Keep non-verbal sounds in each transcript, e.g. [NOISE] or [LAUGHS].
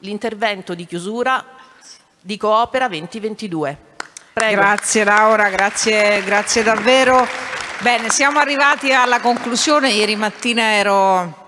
l'intervento di chiusura di Coopera 2022. Prego. Grazie Laura, grazie, grazie davvero. Bene, siamo arrivati alla conclusione. Ieri mattina ero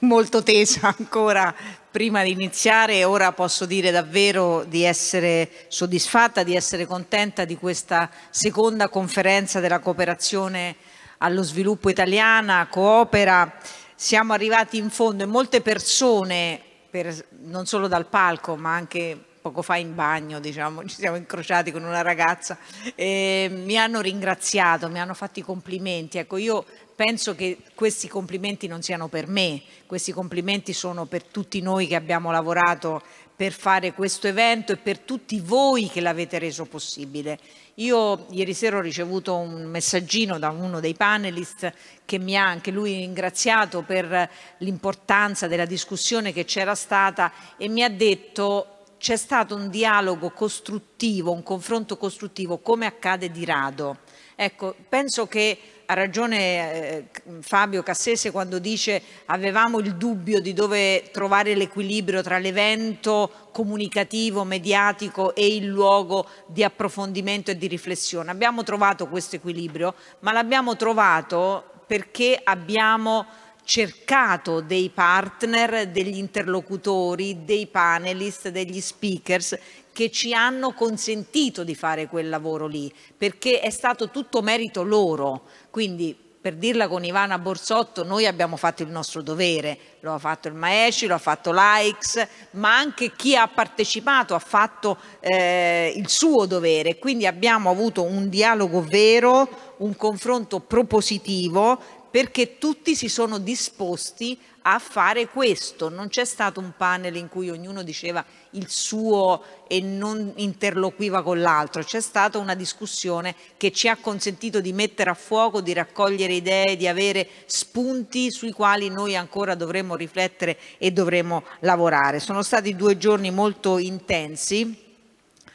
molto tesa ancora prima di iniziare ora posso dire davvero di essere soddisfatta, di essere contenta di questa seconda conferenza della cooperazione allo sviluppo italiana, Coopera. Siamo arrivati in fondo e molte persone per, non solo dal palco ma anche poco fa in bagno, diciamo, [LAUGHS] ci siamo incrociati con una ragazza, e ehm, mi hanno ringraziato, mi hanno fatto i complimenti. Ecco, io penso che questi complimenti non siano per me, questi complimenti sono per tutti noi che abbiamo lavorato per fare questo evento e per tutti voi che l'avete reso possibile. Io ieri sera ho ricevuto un messaggino da uno dei panelist che mi ha anche lui ringraziato per l'importanza della discussione che c'era stata e mi ha detto c'è stato un dialogo costruttivo, un confronto costruttivo, come accade di rado. Ecco, penso che ha ragione eh, Fabio Cassese quando dice avevamo il dubbio di dove trovare l'equilibrio tra l'evento comunicativo, mediatico e il luogo di approfondimento e di riflessione. Abbiamo trovato questo equilibrio, ma l'abbiamo trovato perché abbiamo cercato dei partner, degli interlocutori, dei panelist, degli speakers che ci hanno consentito di fare quel lavoro lì, perché è stato tutto merito loro. Quindi, per dirla con Ivana Borsotto, noi abbiamo fatto il nostro dovere, lo ha fatto il Maesci, lo ha fatto l'AIX, ma anche chi ha partecipato ha fatto eh, il suo dovere, quindi abbiamo avuto un dialogo vero, un confronto propositivo perché tutti si sono disposti a fare questo. Non c'è stato un panel in cui ognuno diceva il suo e non interloquiva con l'altro, c'è stata una discussione che ci ha consentito di mettere a fuoco, di raccogliere idee, di avere spunti sui quali noi ancora dovremmo riflettere e dovremmo lavorare. Sono stati due giorni molto intensi,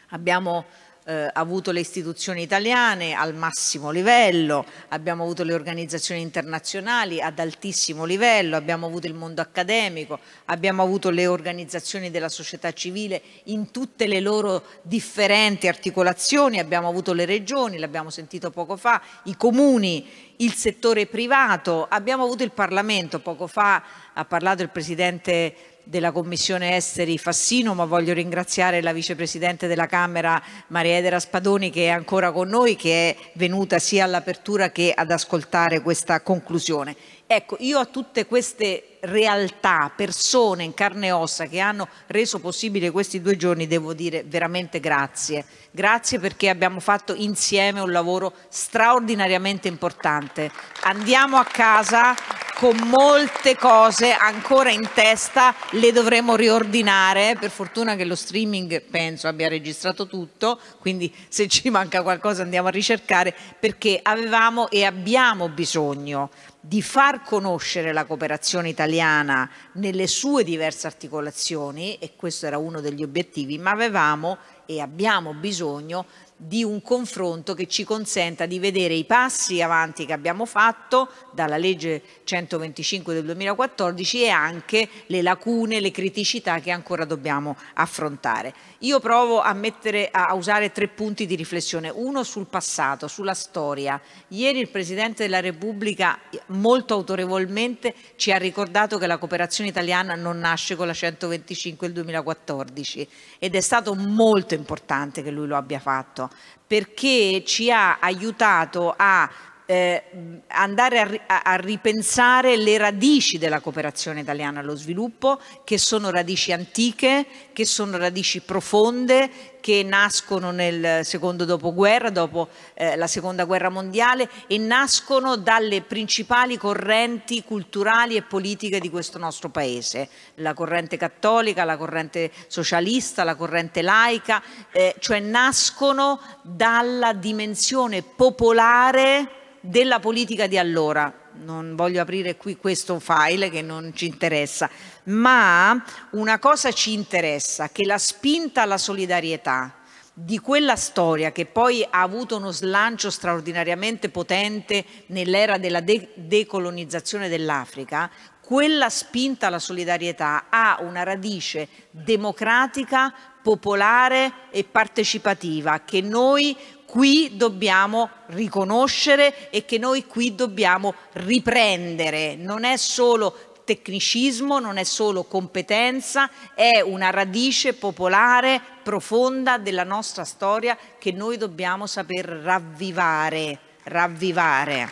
abbiamo eh, avuto le istituzioni italiane al massimo livello, abbiamo avuto le organizzazioni internazionali ad altissimo livello, abbiamo avuto il mondo accademico, abbiamo avuto le organizzazioni della società civile in tutte le loro differenti articolazioni, abbiamo avuto le regioni, l'abbiamo sentito poco fa, i comuni, il settore privato, abbiamo avuto il Parlamento, poco fa ha parlato il Presidente della Commissione Esteri Fassino, ma voglio ringraziare la Vicepresidente della Camera Maria Edera Spadoni che è ancora con noi, che è venuta sia all'apertura che ad ascoltare questa conclusione. Ecco, io a tutte queste realtà, persone in carne e ossa che hanno reso possibile questi due giorni, devo dire veramente grazie. Grazie perché abbiamo fatto insieme un lavoro straordinariamente importante. Andiamo a casa con molte cose ancora in testa, le dovremo riordinare, per fortuna che lo streaming penso abbia registrato tutto, quindi se ci manca qualcosa andiamo a ricercare perché avevamo e abbiamo bisogno di far conoscere la cooperazione italiana nelle sue diverse articolazioni e questo era uno degli obiettivi, ma avevamo e abbiamo bisogno di un confronto che ci consenta di vedere i passi avanti che abbiamo fatto dalla legge 125 del 2014 e anche le lacune, le criticità che ancora dobbiamo affrontare. Io provo a, mettere, a usare tre punti di riflessione, uno sul passato, sulla storia. Ieri il Presidente della Repubblica eh, molto autorevolmente ci ha ricordato che la cooperazione italiana non nasce con la 125 del 2014 ed è stato molto importante che lui lo abbia fatto perché ci ha aiutato a eh, andare a, a, ripensare le radici della cooperazione italiana allo sviluppo, che sono radici antiche, che sono radici profonde, che nascono nel secondo dopoguerra, dopo eh, la seconda guerra mondiale e nascono dalle principali correnti culturali e politiche di questo nostro paese, la corrente cattolica, la corrente socialista, la corrente laica, eh, cioè nascono dalla dimensione popolare della politica di allora. Non voglio aprire qui questo file che non ci interessa, ma una cosa ci interessa, che la spinta alla solidarietà di quella storia che poi ha avuto uno slancio straordinariamente potente nell'era della de decolonizzazione dell'Africa, quella spinta alla solidarietà ha una radice democratica, popolare e partecipativa che noi qui dobbiamo riconoscere e che noi qui dobbiamo riprendere. Non è solo tecnicismo, non è solo competenza, è una radice popolare profonda della nostra storia che noi dobbiamo saper ravvivare. ravvivare.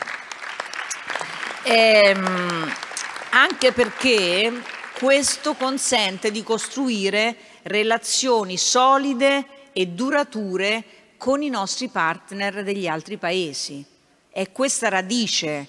Ehm, anche perché questo consente di costruire relazioni solide e durature con i nostri partner degli altri paesi. È questa radice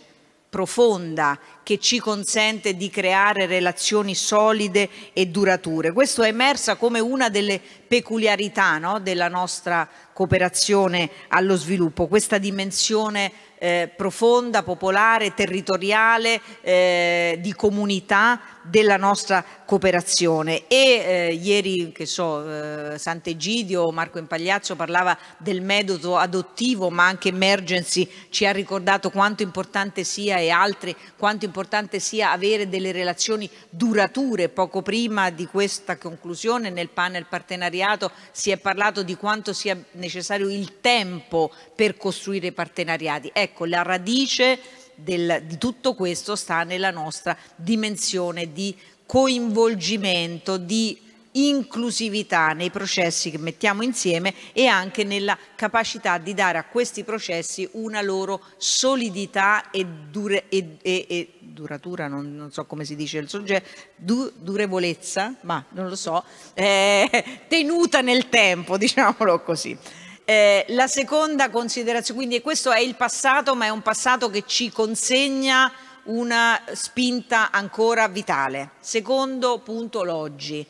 profonda che ci consente di creare relazioni solide e durature. Questo è emersa come una delle peculiarità no, della nostra cooperazione allo sviluppo, questa dimensione eh, profonda, popolare, territoriale, eh, di comunità della nostra cooperazione e eh, ieri che so, eh, Sant'Egidio, Marco Impagliazzo parlava del metodo adottivo ma anche Emergency ci ha ricordato quanto importante sia e altri quanto importante sia avere delle relazioni durature poco prima di questa conclusione nel panel partenariato si è parlato di quanto sia necessario il tempo per costruire partenariati ecco la radice del, di tutto questo sta nella nostra dimensione di coinvolgimento, di inclusività nei processi che mettiamo insieme e anche nella capacità di dare a questi processi una loro solidità e, dure, e, e, e duratura, non, non, so come si dice il soggetto, du, durevolezza, ma non lo so, eh, tenuta nel tempo, [LAUGHS] diciamolo così. Eh, la seconda considerazione, quindi questo è il passato, ma è un passato che ci consegna una spinta ancora vitale. Secondo punto, l'oggi.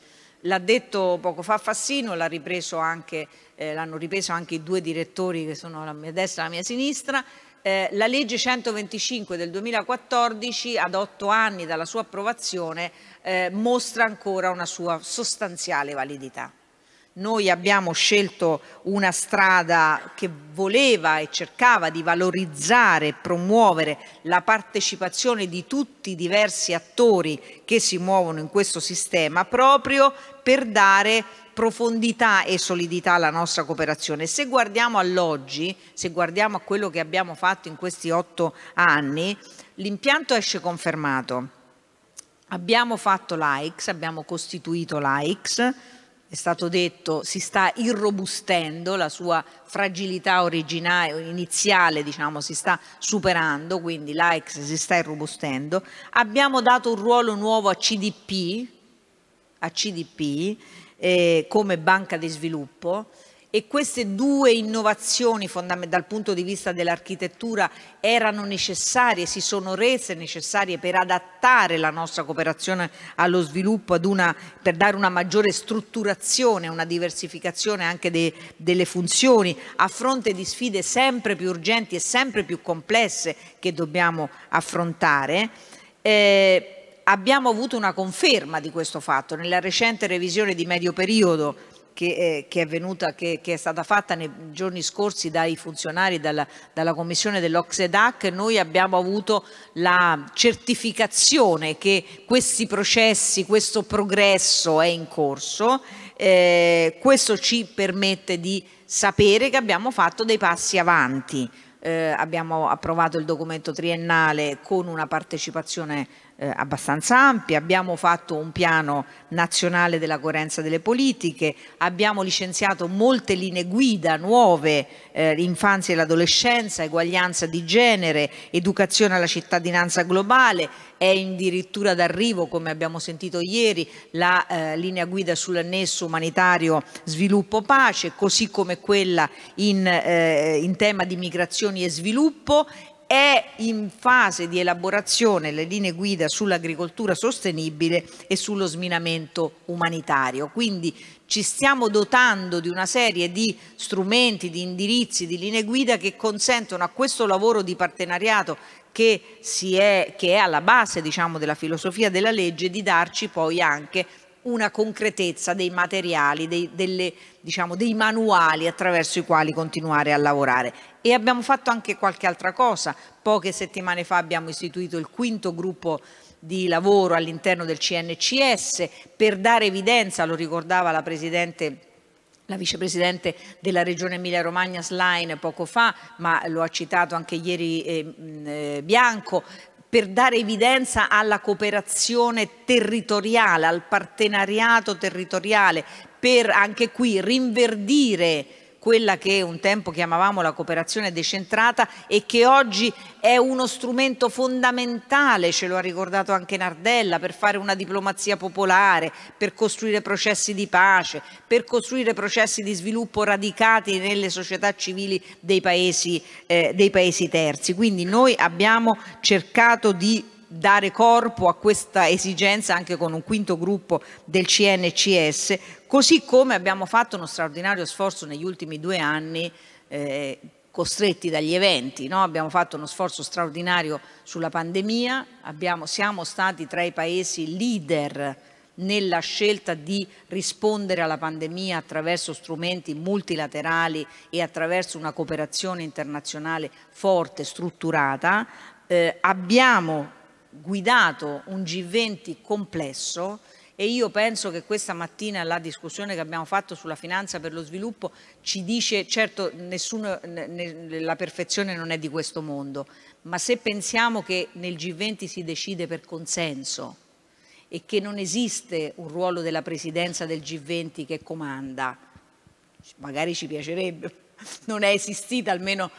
L'ha detto poco fa Fassino, eh, l'hanno ripreso anche i due direttori che sono alla mia destra e alla mia sinistra, eh, la legge 125 del 2014, ad otto anni dalla sua approvazione, eh, mostra ancora una sua sostanziale validità. Noi abbiamo scelto una strada che voleva e cercava di valorizzare e promuovere la partecipazione di tutti i diversi attori che si muovono in questo sistema proprio per dare profondità e solidità alla nostra cooperazione. Se guardiamo all'oggi, se guardiamo a quello che abbiamo fatto in questi otto anni, l'impianto esce confermato. Abbiamo fatto l'AIX, abbiamo costituito l'AIX, è stato detto, si sta irrobustendo, la sua fragilità originale, iniziale diciamo, si sta superando, quindi l'AIX si sta irrobustendo. Abbiamo dato un ruolo nuovo a CDP, a CDP eh, come banca di sviluppo, e queste due innovazioni dal punto di vista dell'architettura erano necessarie, si sono rese necessarie per adattare la nostra cooperazione allo sviluppo, una, per dare una maggiore strutturazione, una diversificazione anche de, delle funzioni a fronte di sfide sempre più urgenti e sempre più complesse che dobbiamo affrontare. Eh, abbiamo avuto una conferma di questo fatto nella recente revisione di medio periodo che, eh, che, è venuta, che, che, è stata fatta nei giorni scorsi dai funzionari dalla, dalla commissione dell'Ocsedac, noi abbiamo avuto la certificazione che questi processi, questo progresso è in corso. Eh, questo ci permette di sapere che abbiamo fatto dei passi avanti. Eh, abbiamo approvato il documento triennale con una partecipazione eh, abbastanza ampia, abbiamo fatto un piano nazionale della coerenza delle politiche, abbiamo licenziato molte linee guida nuove, eh, l'infanzia e l'adolescenza, eguaglianza di genere, educazione alla cittadinanza globale, è addirittura d'arrivo, come abbiamo sentito ieri, la eh, linea guida sull'annesso umanitario sviluppo-pace, così come quella in, eh, in tema di migrazioni e sviluppo è in fase di elaborazione le linee guida sull'agricoltura sostenibile e sullo sminamento umanitario. Quindi ci stiamo dotando di una serie di strumenti, di indirizzi, di linee guida che consentono a questo lavoro di partenariato che, è, che è, alla base diciamo, della filosofia della legge di darci poi anche una concretezza dei materiali, dei, delle, diciamo, dei, manuali attraverso i quali continuare a lavorare. E abbiamo fatto anche qualche altra cosa. Poche settimane fa abbiamo istituito il quinto gruppo di lavoro all'interno del CNCS per dare evidenza, lo ricordava la Presidente la vicepresidente della regione Emilia-Romagna Slain poco fa, ma lo ha citato anche ieri eh, eh Bianco, per dare evidenza alla cooperazione territoriale, al partenariato territoriale, per anche qui rinverdire quella che un tempo chiamavamo la cooperazione decentrata e che oggi è uno strumento fondamentale, ce lo ha ricordato anche Nardella, per fare una diplomazia popolare, per costruire processi di pace, per costruire processi di sviluppo radicati nelle società civili dei paesi, eh, dei paesi terzi. Quindi noi abbiamo cercato di dare corpo a questa esigenza anche con un quinto gruppo del CNCS, così come abbiamo fatto uno straordinario sforzo negli ultimi due anni eh, costretti dagli eventi. No? Abbiamo fatto uno sforzo straordinario sulla pandemia, abbiamo, siamo stati tra i paesi leader nella scelta di rispondere alla pandemia attraverso strumenti multilaterali e attraverso una cooperazione internazionale forte, strutturata. Eh, abbiamo guidato un G20 complesso e io penso che questa mattina la discussione che abbiamo fatto sulla finanza per lo sviluppo ci dice, certo nessuno, la perfezione non è di questo mondo, ma se pensiamo che nel G20 si decide per consenso e che non esiste un ruolo della presidenza del G20 che comanda, magari ci piacerebbe, non è esistita, almeno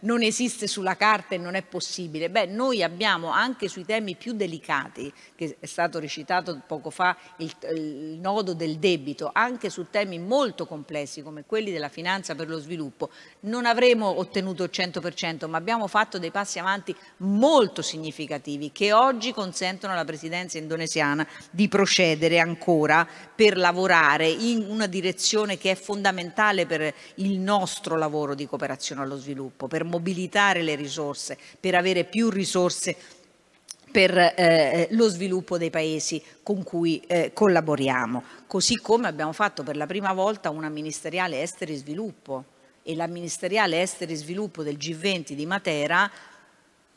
non esiste sulla carta e non è possibile. Beh, noi abbiamo anche sui temi più delicati, che è stato recitato poco fa il, il nodo del debito, anche su temi molto complessi come quelli della finanza per lo sviluppo, non avremo ottenuto il 100%, ma abbiamo fatto dei passi avanti molto significativi che oggi consentono alla presidenza indonesiana di procedere ancora per lavorare in una direzione che è fondamentale per il nostro nostro lavoro di cooperazione allo sviluppo, per mobilitare le risorse, per avere più risorse per eh, eh, lo sviluppo dei paesi con cui eh, collaboriamo, così come abbiamo fatto per la prima volta una ministeriale esteri sviluppo e la ministeriale esteri sviluppo del G20 di Matera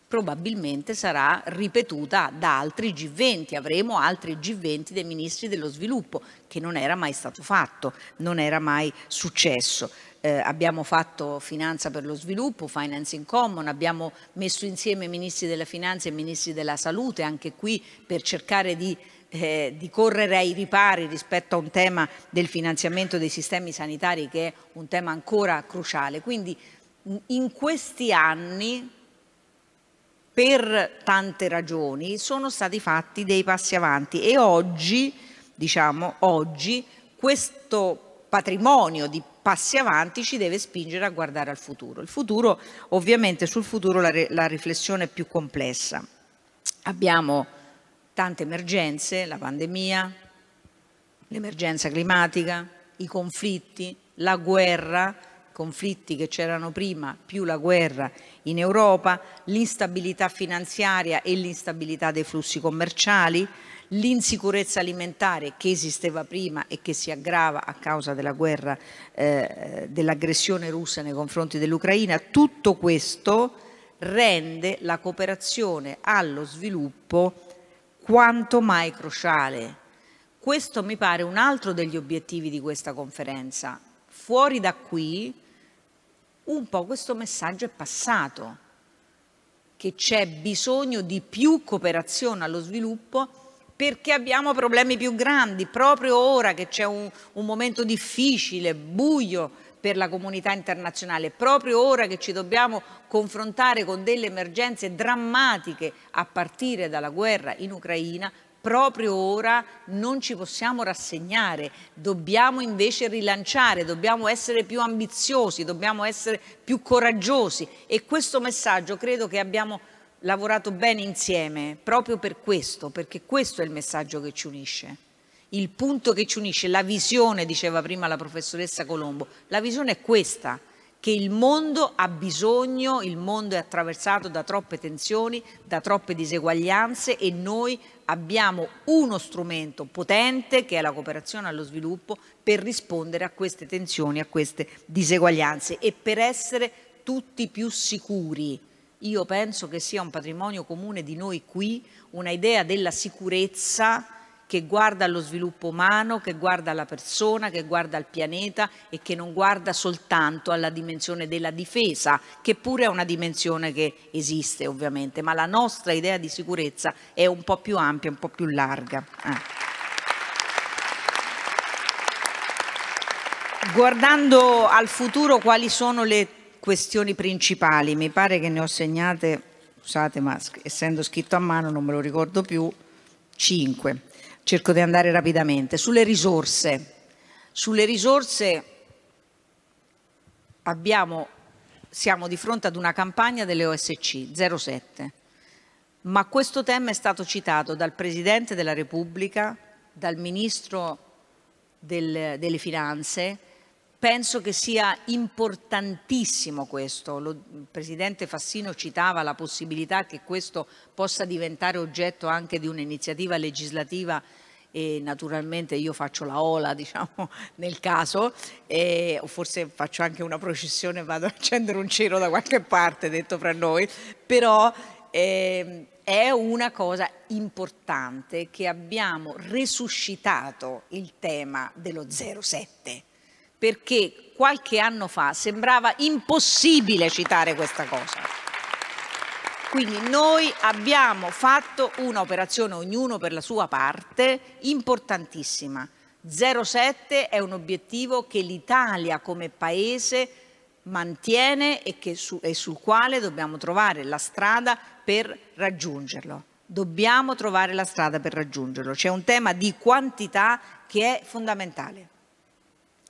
probabilmente sarà ripetuta da altri G20, avremo altri G20 dei ministri dello sviluppo, che non era mai stato fatto, non era mai successo eh, abbiamo fatto finanza per lo sviluppo, finance in common, abbiamo messo insieme ministri della finanza e ministri della salute, anche qui per cercare di eh, di correre ai ripari rispetto a un tema del finanziamento dei sistemi sanitari che è un tema ancora cruciale. Quindi in questi anni, per tante ragioni, sono stati fatti dei passi avanti e oggi, diciamo, oggi questo patrimonio di passi avanti ci deve spingere a guardare al futuro. Il futuro, ovviamente sul futuro la, la riflessione è più complessa. Abbiamo tante emergenze, la pandemia, l'emergenza climatica, i conflitti, la guerra, conflitti che c'erano prima, più la guerra in Europa, l'instabilità finanziaria e l'instabilità dei flussi commerciali, l'insicurezza alimentare che esisteva prima e che si aggrava a causa della guerra, eh, dell'aggressione russa nei confronti dell'Ucraina, tutto questo rende la cooperazione allo sviluppo quanto mai cruciale. Questo mi pare un altro degli obiettivi di questa conferenza. Fuori da qui un po' questo messaggio è passato, che c'è bisogno di più cooperazione allo sviluppo perché abbiamo problemi più grandi, proprio ora che c'è un, un momento difficile, buio per la comunità internazionale, proprio ora che ci dobbiamo confrontare con delle emergenze drammatiche a partire dalla guerra in Ucraina, proprio ora non ci possiamo rassegnare, dobbiamo invece rilanciare, dobbiamo essere più ambiziosi, dobbiamo essere più coraggiosi e questo messaggio credo che abbiamo lavorato bene insieme proprio per questo, perché questo è il messaggio che ci unisce. Il punto che ci unisce, la visione, diceva prima la professoressa Colombo, la visione è questa, che il mondo ha bisogno, il mondo è attraversato da troppe tensioni, da troppe diseguaglianze e noi abbiamo uno strumento potente che è la cooperazione allo sviluppo per rispondere a queste tensioni, a queste diseguaglianze e per essere tutti più sicuri io penso che sia un patrimonio comune di noi qui, una idea della sicurezza che guarda allo sviluppo umano, che guarda alla persona, che guarda al pianeta e che non guarda soltanto alla dimensione della difesa, che pure è una dimensione che esiste ovviamente, ma la nostra idea di sicurezza è un po' più ampia, un po' più larga. Eh. Guardando al futuro quali sono le questioni principali, mi pare che ne ho segnate, scusate ma essendo scritto a mano non me lo ricordo più, cinque. Cerco di andare rapidamente. Sulle risorse, sulle risorse abbiamo, siamo di fronte ad una campagna delle OSC 07, ma questo tema è stato citato dal Presidente della Repubblica, dal Ministro del, delle Finanze, penso che sia importantissimo questo. Lo, il Presidente Fassino citava la possibilità che questo possa diventare oggetto anche di un'iniziativa legislativa e naturalmente io faccio la ola [LAUGHS] diciamo nel caso e, o forse faccio anche una processione e [LAUGHS] vado a accendere un cero da qualche parte detto fra noi però eh, è una cosa importante che abbiamo resuscitato il tema dello 07 perché qualche anno fa sembrava impossibile citare questa cosa. Quindi noi abbiamo fatto un'operazione, ognuno per la sua parte, importantissima. 0,7 è un obiettivo che l'Italia come Paese mantiene e, su, e sul quale dobbiamo trovare la strada per raggiungerlo. Dobbiamo trovare la strada per raggiungerlo. C'è un tema di quantità che è fondamentale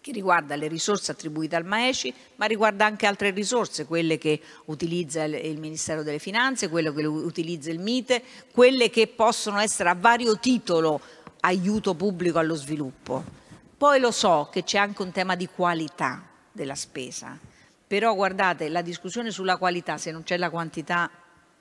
che riguarda le risorse attribuite al Maeci, ma riguarda anche altre risorse, quelle che utilizza il Ministero delle Finanze, quelle che utilizza il MITE, quelle che possono essere a vario titolo aiuto pubblico allo sviluppo. Poi lo so che c'è anche un tema di qualità della spesa, però guardate, la discussione sulla qualità, se non c'è la quantità,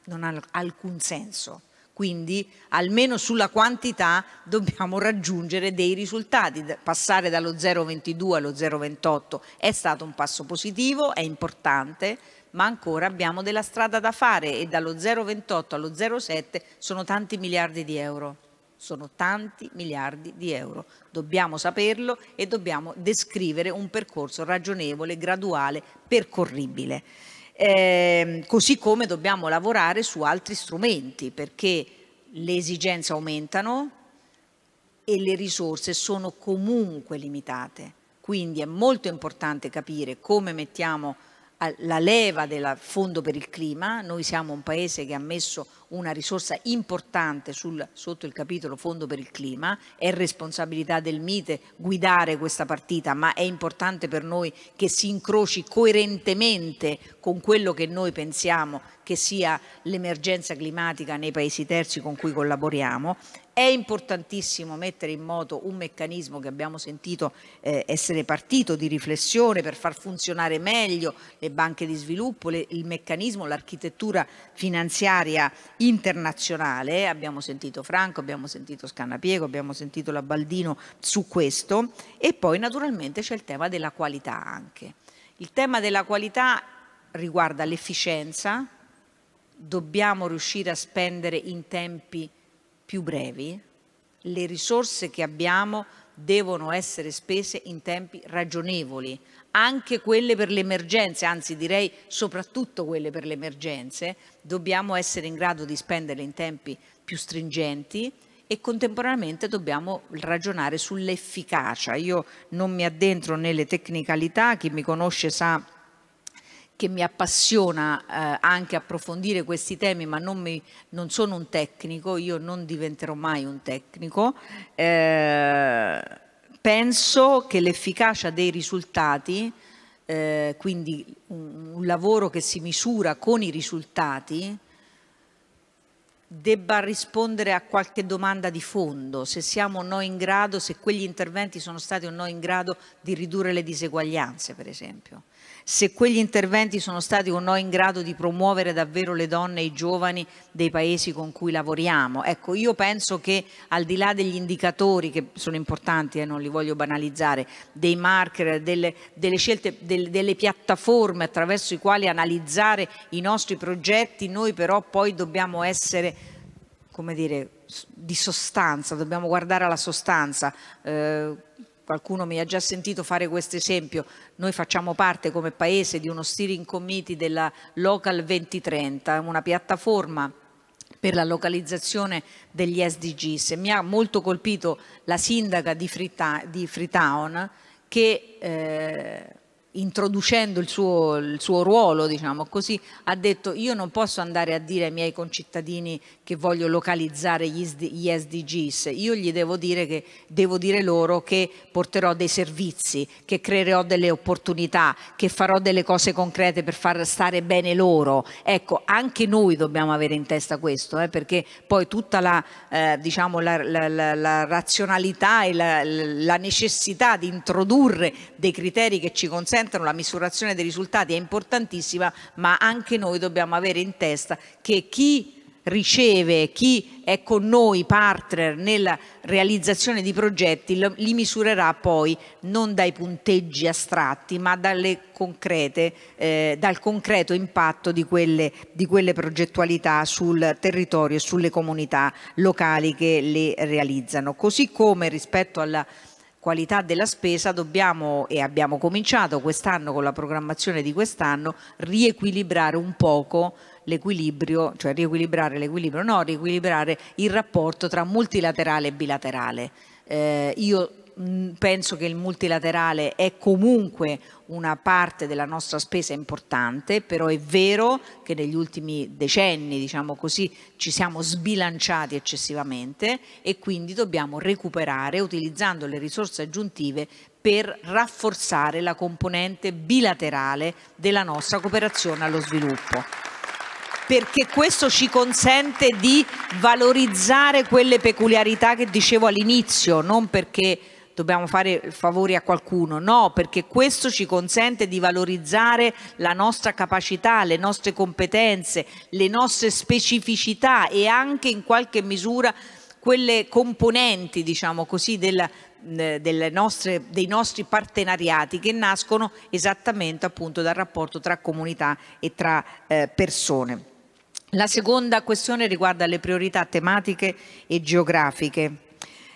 non ha alcun senso. Quindi almeno sulla quantità dobbiamo raggiungere dei risultati. Passare dallo 0,22 allo 0,28 è stato un passo positivo, è importante, ma ancora abbiamo della strada da fare e dallo 0,28 allo 0,7 sono tanti miliardi di euro. Sono tanti miliardi di euro. Dobbiamo saperlo e dobbiamo descrivere un percorso ragionevole, graduale, percorribile. Eh, così come dobbiamo lavorare su altri strumenti perché le esigenze aumentano e le risorse sono comunque limitate. Quindi è molto importante capire come mettiamo la leva del Fondo per il Clima, noi siamo un paese che ha messo una risorsa importante sul, sotto il capitolo Fondo per il Clima, è responsabilità del MITE guidare questa partita, ma è importante per noi che si incroci coerentemente con quello che noi pensiamo che sia l'emergenza climatica nei paesi terzi con cui collaboriamo. È importantissimo mettere in moto un meccanismo che abbiamo sentito eh, essere partito di riflessione per far funzionare meglio le banche di sviluppo, le, il meccanismo, l'architettura finanziaria internazionale. Abbiamo sentito Franco, abbiamo sentito Scannapiego, abbiamo sentito la Baldino su questo e poi naturalmente c'è il tema della qualità anche. Il tema della qualità riguarda l'efficienza, dobbiamo riuscire a spendere in tempi più brevi, le risorse che abbiamo devono essere spese in tempi ragionevoli, anche quelle per le emergenze, anzi direi soprattutto quelle per le emergenze, dobbiamo essere in grado di spenderle in tempi più stringenti e contemporaneamente dobbiamo ragionare sull'efficacia. Io non mi addentro nelle tecnicalità, chi mi conosce sa che mi appassiona eh, anche approfondire questi temi, ma non, mi, non, sono un tecnico, io non diventerò mai un tecnico, eh, penso che l'efficacia dei risultati, eh, quindi un, un, lavoro che si misura con i risultati, debba rispondere a qualche domanda di fondo, se siamo o no in grado, se quegli interventi sono stati o no in grado di ridurre le diseguaglianze, per esempio se quegli interventi sono stati o no in grado di promuovere davvero le donne e i giovani dei paesi con cui lavoriamo. Ecco, io penso che al di là degli indicatori, che sono importanti e eh, non li voglio banalizzare, dei marker, delle, delle scelte, del, delle piattaforme attraverso i quali analizzare i nostri progetti, noi però poi dobbiamo essere, come dire, di sostanza, dobbiamo guardare alla sostanza. Eh, qualcuno mi ha già sentito fare questo esempio, noi facciamo parte come Paese di uno steering committee della Local 2030, una piattaforma per la localizzazione degli SDGs. Mi ha molto colpito la sindaca di, Freetown che eh, introducendo il suo, il suo ruolo, diciamo così, ha detto io non posso andare a dire ai miei concittadini che voglio localizzare gli SDGs, io gli devo dire, che, devo dire loro che porterò dei servizi, che creerò delle opportunità, che farò delle cose concrete per far stare bene loro. Ecco, anche noi dobbiamo avere in testa questo, eh, perché poi tutta la, eh, diciamo, la, la, la razionalità e la necessità di introdurre dei criteri che ci consentono consentono la misurazione dei risultati è importantissima, ma anche noi dobbiamo avere in testa che chi riceve, chi è con noi partner nella realizzazione di progetti, li misurerà poi non dai punteggi astratti, ma concrete, eh, dal concreto impatto di quelle, di quelle progettualità sul territorio e sulle comunità locali che le realizzano. Così come rispetto alla qualità della spesa dobbiamo e abbiamo cominciato quest'anno con la programmazione di quest'anno riequilibrare un poco l'equilibrio, cioè riequilibrare l'equilibrio, no, riequilibrare il rapporto tra multilaterale e bilaterale. Eh, io Mm, penso che il multilaterale è comunque una parte della nostra spesa importante, però è vero che negli ultimi decenni, diciamo così, ci siamo sbilanciati eccessivamente e quindi dobbiamo recuperare utilizzando le risorse aggiuntive per rafforzare la componente bilaterale della nostra cooperazione allo sviluppo perché questo ci consente di valorizzare quelle peculiarità che dicevo all'inizio, non perché dobbiamo fare favori a qualcuno, no, perché questo ci consente di valorizzare la nostra capacità, le nostre competenze, le nostre specificità e anche in qualche misura quelle componenti, diciamo così, della, eh, nostre, dei nostri partenariati che nascono esattamente appunto dal rapporto tra comunità e tra eh, persone. La seconda questione riguarda le priorità tematiche e geografiche.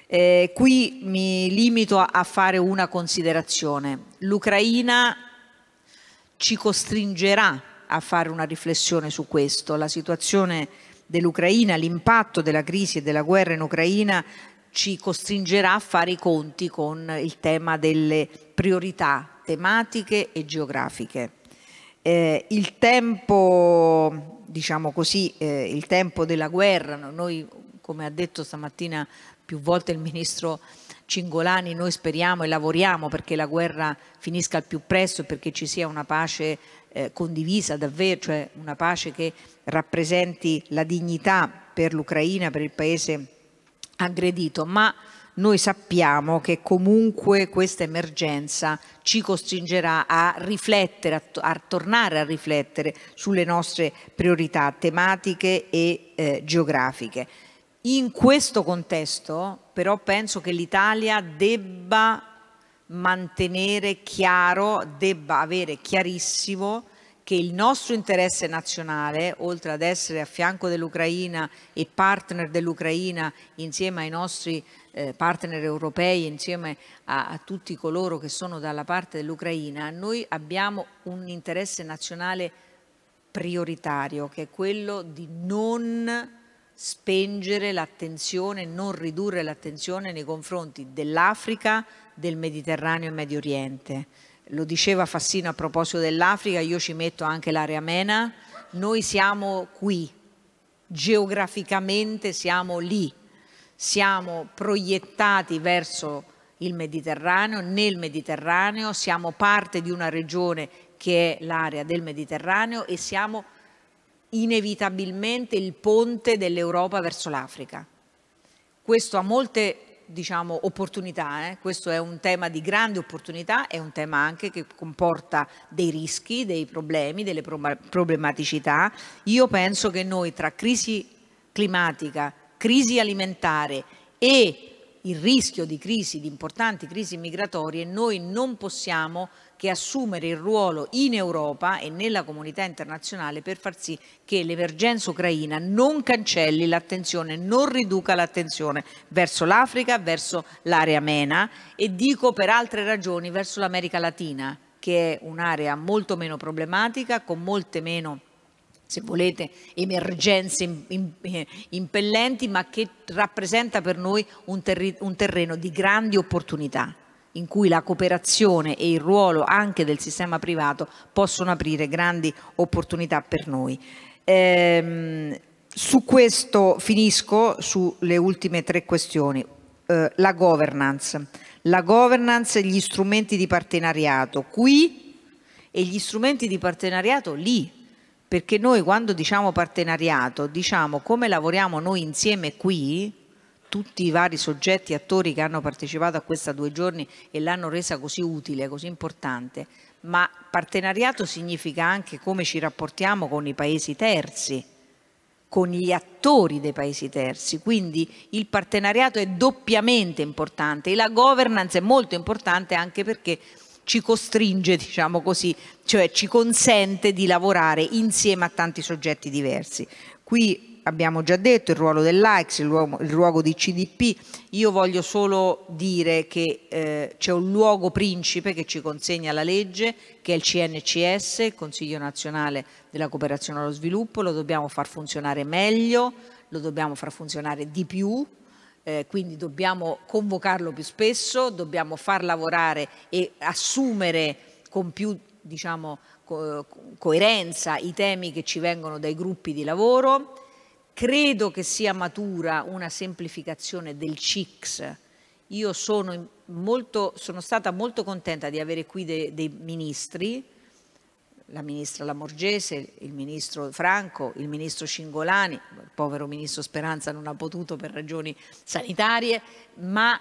Eh, qui mi limito a fare una considerazione. L'Ucraina ci costringerà a fare una riflessione su questo. La situazione dell'Ucraina, l'impatto della crisi e della guerra in Ucraina ci costringerà a fare i conti con il tema delle priorità tematiche e geografiche. Eh, il tempo, diciamo così, eh, il tempo della guerra, noi come ha detto stamattina più volte il ministro Cingolani, noi speriamo e lavoriamo perché la guerra finisca al più presto e perché ci sia una pace eh, condivisa davvero, cioè una pace che rappresenti la dignità per l'Ucraina, per il paese aggredito, ma noi sappiamo che comunque questa emergenza ci costringerà a riflettere, a, a tornare a riflettere sulle nostre priorità tematiche e eh, geografiche. In questo contesto però penso che l'Italia debba mantenere chiaro, debba avere chiarissimo che il nostro interesse nazionale, oltre ad essere a fianco dell'Ucraina e partner dell'Ucraina insieme ai nostri eh, partner europei, insieme a, a tutti coloro che sono dalla parte dell'Ucraina, noi abbiamo un interesse nazionale prioritario che è quello di non spengere l'attenzione, non ridurre l'attenzione nei confronti dell'Africa, del Mediterraneo e Medio Oriente. Lo diceva Fassino a proposito dell'Africa, io ci metto anche l'area MENA, noi siamo qui, geograficamente siamo lì, siamo proiettati verso il Mediterraneo, nel Mediterraneo, siamo parte di una regione che è l'area del Mediterraneo e siamo inevitabilmente il ponte dell'Europa verso l'Africa. Questo ha molte diciamo, opportunità, eh? questo è un tema di grande opportunità, è un tema anche che comporta dei rischi, dei problemi, delle problematicità. Io penso che noi tra crisi climatica, crisi alimentare e il rischio di crisi, di importanti crisi migratorie, noi non possiamo che assumere il ruolo in Europa e nella comunità internazionale per far sì che l'emergenza ucraina non cancelli l'attenzione, non riduca l'attenzione verso l'Africa, verso l'area MENA e dico per altre ragioni verso l'America Latina, che è un'area molto meno problematica, con molte meno se volete, emergenze eh, impellenti, ma che rappresenta per noi un, terreno di grandi opportunità in cui la cooperazione e il ruolo anche del sistema privato possono aprire grandi opportunità per noi. Ehm, su questo finisco sulle ultime tre questioni. Eh, la governance, la governance e gli strumenti di partenariato qui e gli strumenti di partenariato lì, perché noi quando diciamo partenariato diciamo come lavoriamo noi insieme qui tutti i vari soggetti e attori che hanno partecipato a questa due giorni e l'hanno resa così utile, così importante, ma partenariato significa anche come ci rapportiamo con i paesi terzi, con gli attori dei paesi terzi, quindi il partenariato è doppiamente importante e la governance è molto importante anche perché ci costringe, diciamo così, cioè ci consente di lavorare insieme a tanti soggetti diversi. Qui abbiamo già detto, il ruolo dell'AIX, il, ruolo, il ruolo di CDP. Io voglio solo dire che eh, c'è un luogo principe che ci consegna la legge, che è il CNCS, il Consiglio Nazionale della Cooperazione allo Sviluppo, lo dobbiamo far funzionare meglio, lo dobbiamo far funzionare di più, eh, quindi dobbiamo convocarlo più spesso, dobbiamo far lavorare e assumere con più diciamo, co coerenza i temi che ci vengono dai gruppi di lavoro credo che sia matura una semplificazione del CICS. Io sono, molto, sono stata molto contenta di avere qui dei, dei ministri, la ministra Lamorgese, il ministro Franco, il ministro Cingolani, il povero ministro Speranza non ha potuto per ragioni sanitarie, ma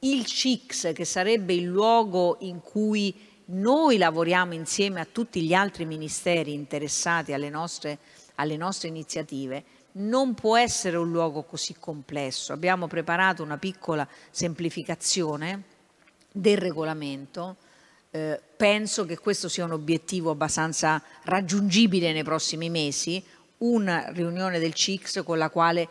il CICS che sarebbe il luogo in cui noi lavoriamo insieme a tutti gli altri ministeri interessati alle nostre alle nostre iniziative non può essere un luogo così complesso. Abbiamo preparato una piccola semplificazione del regolamento. Eh, penso che questo sia un obiettivo abbastanza raggiungibile nei prossimi mesi, una riunione del CIX con la quale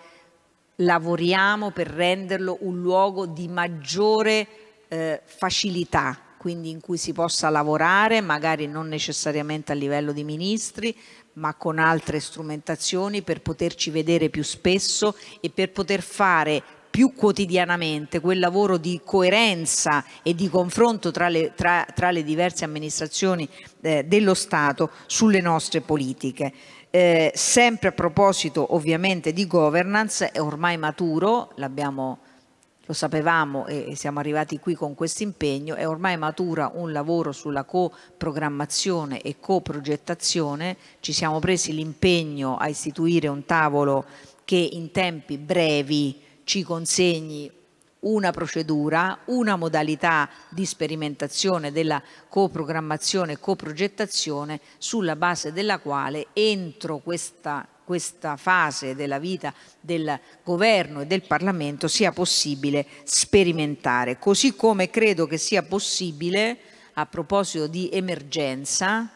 lavoriamo per renderlo un luogo di maggiore eh, facilità quindi in cui si possa lavorare, magari non necessariamente a livello di ministri, ma con altre strumentazioni per poterci vedere più spesso e per poter fare più quotidianamente quel lavoro di coerenza e di confronto tra le, tra, tra le diverse amministrazioni eh, dello Stato sulle nostre politiche. Eh, sempre a proposito ovviamente di governance, è ormai maturo, l'abbiamo lo sapevamo e siamo arrivati qui con questo impegno, è ormai matura un lavoro sulla coprogrammazione e coprogettazione, ci siamo presi l'impegno a istituire un tavolo che in tempi brevi ci consegni una procedura, una modalità di sperimentazione della coprogrammazione e coprogettazione sulla base della quale entro questa questa fase della vita del governo e del Parlamento sia possibile sperimentare, così come credo che sia possibile, a proposito di emergenza,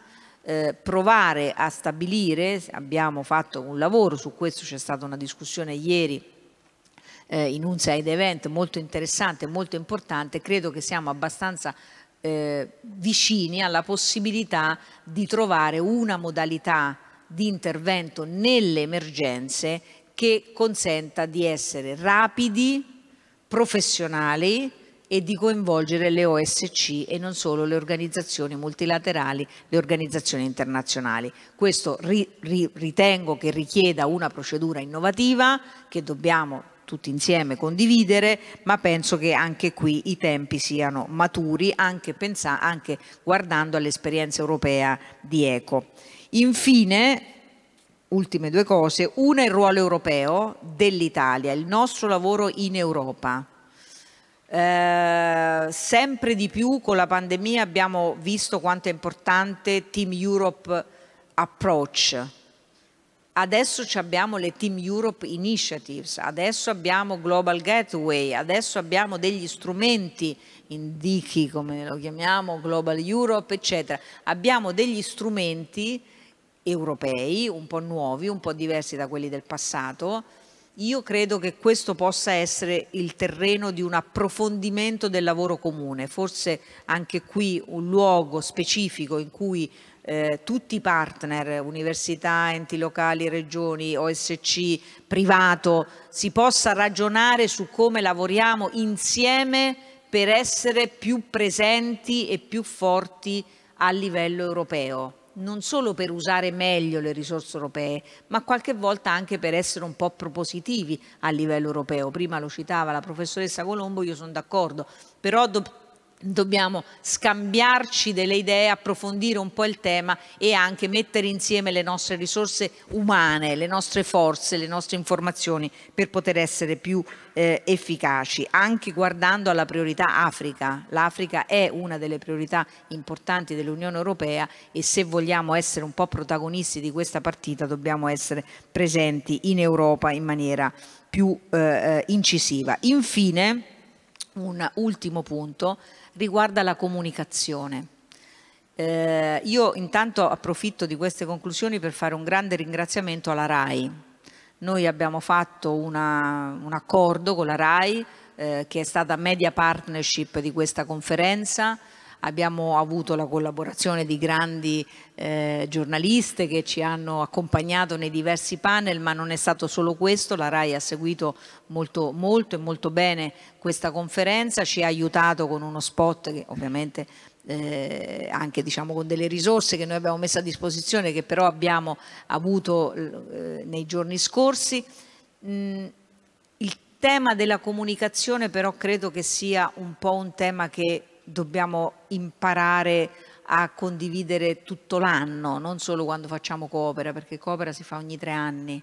eh, provare a stabilire, abbiamo fatto un lavoro su questo, c'è stata una discussione ieri eh, in un side event molto interessante, molto importante, credo che siamo abbastanza eh, vicini alla possibilità di trovare una modalità di intervento nelle emergenze che consenta di essere rapidi, professionali e di coinvolgere le OSC e non solo le organizzazioni multilaterali, le organizzazioni internazionali. Questo ri, ri, ritengo che richieda una procedura innovativa che dobbiamo tutti insieme condividere, ma penso che anche qui i tempi siano maturi, anche, pensa, anche guardando all'esperienza europea di ECO. Infine, ultime due cose, una è il ruolo europeo dell'Italia, il nostro lavoro in Europa. Eh, sempre di più con la pandemia abbiamo visto quanto è importante Team Europe Approach. Adesso abbiamo le Team Europe Initiatives, adesso abbiamo Global Gateway, adesso abbiamo degli strumenti, indichi come lo chiamiamo, Global Europe, eccetera. Abbiamo degli strumenti europei, un po' nuovi, un po' diversi da quelli del passato. Io credo che questo possa essere il terreno di un approfondimento del lavoro comune, forse anche qui un luogo specifico in cui eh, tutti i partner, università, enti locali, regioni, OSC, privato, si possa ragionare su come lavoriamo insieme per essere più presenti e più forti a livello europeo non solo per usare meglio le risorse europee, ma qualche volta anche per essere un po' propositivi a livello europeo. Prima lo citava la professoressa Colombo, io sono d'accordo, però do dobbiamo scambiarci delle idee, approfondire un po' il tema e anche mettere insieme le nostre risorse umane, le nostre forze, le nostre informazioni per poter essere più eh, efficaci, anche guardando alla priorità Africa. L'Africa è una delle priorità importanti dell'Unione Europea e se vogliamo essere un po' protagonisti di questa partita dobbiamo essere presenti in Europa in maniera più eh, eh incisiva. Infine, un ultimo punto riguarda la comunicazione. Eh, io intanto approfitto di queste conclusioni per fare un grande ringraziamento alla RAI. Noi abbiamo fatto una, un accordo con la RAI eh, che è stata media partnership di questa conferenza abbiamo avuto la collaborazione di grandi eh, giornaliste che ci hanno accompagnato nei diversi panel, ma non è stato solo questo, la RAI ha seguito molto, molto e molto bene questa conferenza, ci ha aiutato con uno spot che ovviamente eh, anche diciamo, con delle risorse che noi abbiamo messo a disposizione che però abbiamo avuto eh, nei giorni scorsi. Mm, il tema della comunicazione però credo che sia un po' un tema che dobbiamo imparare a condividere tutto l'anno, non solo quando facciamo coopera, perché coopera si fa ogni tre anni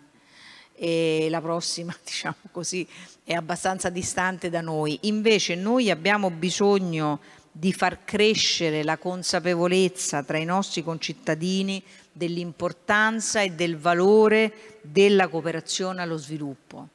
e la prossima, [LAUGHS] diciamo così, è abbastanza distante da noi. Invece noi abbiamo bisogno di far crescere la consapevolezza tra i nostri concittadini dell'importanza e del valore della cooperazione allo sviluppo.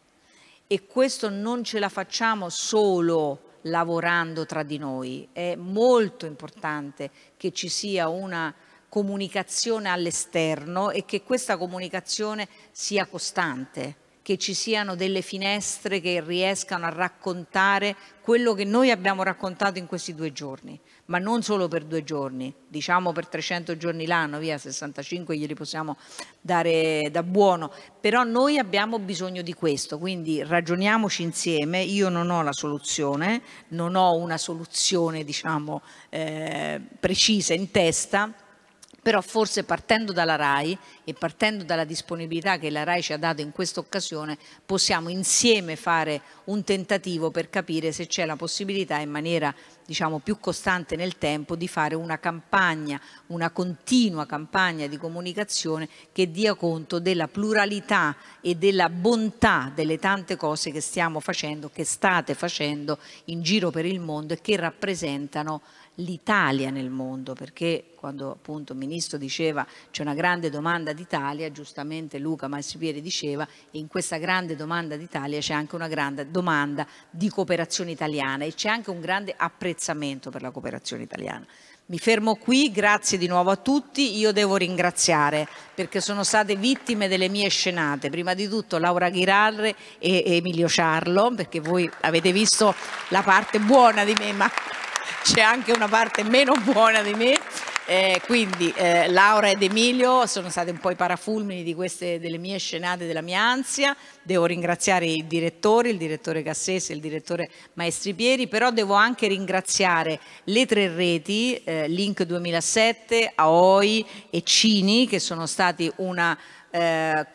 E questo non ce la facciamo solo lavorando tra di noi. È molto importante che ci sia una comunicazione all'esterno e che questa comunicazione sia costante, che ci siano delle finestre che riescano a raccontare quello che noi abbiamo raccontato in questi due giorni ma non solo per due giorni, diciamo per 300 giorni l'anno, via 65 glieli possiamo dare da buono, però noi abbiamo bisogno di questo, quindi ragioniamoci insieme, io non ho la soluzione, non ho una soluzione diciamo eh, precisa in testa, però forse partendo dalla RAI e partendo dalla disponibilità che la RAI ci ha dato in questa occasione possiamo insieme fare un tentativo per capire se c'è la possibilità in maniera diciamo, più costante nel tempo di fare una campagna, una continua campagna di comunicazione che dia conto della pluralità e della bontà delle tante cose che stiamo facendo, che state facendo in giro per il mondo e che rappresentano l'Italia nel mondo, perché quando appunto il Ministro diceva c'è una grande domanda d'Italia, giustamente Luca Marsipieri diceva in questa grande domanda d'Italia c'è anche una grande domanda di cooperazione italiana e c'è anche un grande apprezzamento per la cooperazione italiana. Mi fermo qui, grazie di nuovo a tutti, io devo ringraziare perché sono state vittime delle mie scenate, prima di tutto Laura Ghirarre e Emilio Ciarlo, perché voi avete visto la parte buona di me, ma c'è anche una parte meno buona di me. Eh, quindi eh, Laura ed Emilio sono stati un po' i parafulmini di queste, delle mie scenate, della mia ansia. Devo ringraziare i direttori, il direttore Cassese e il direttore Maestri Pieri, però devo anche ringraziare le tre reti, eh, Link 2007, AOI e Cini, che sono stati una eh,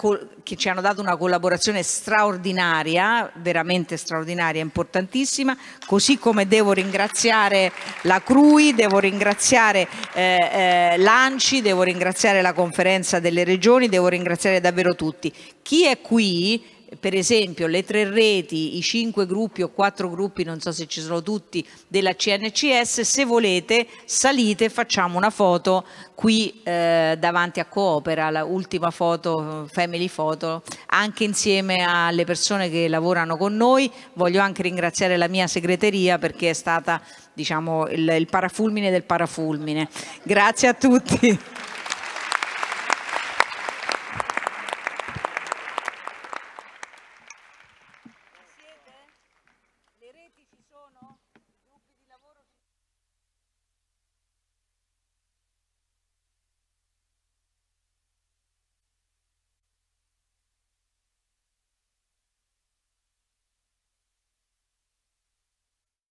che ci hanno dato una collaborazione straordinaria, veramente straordinaria, importantissima, così come devo ringraziare la CRUI, devo ringraziare eh, eh, l'ANCI, devo ringraziare la conferenza delle regioni, devo ringraziare davvero tutti. Chi è qui per esempio le tre reti, i cinque gruppi o quattro gruppi, non so se ci sono tutti, della CNCS, se volete salite, e facciamo una foto qui eh, davanti a Coopera, l'ultima foto, family photo, anche insieme alle persone che lavorano con noi. Voglio anche ringraziare la mia segreteria perché è stata diciamo, il, il parafulmine del parafulmine. Grazie a tutti.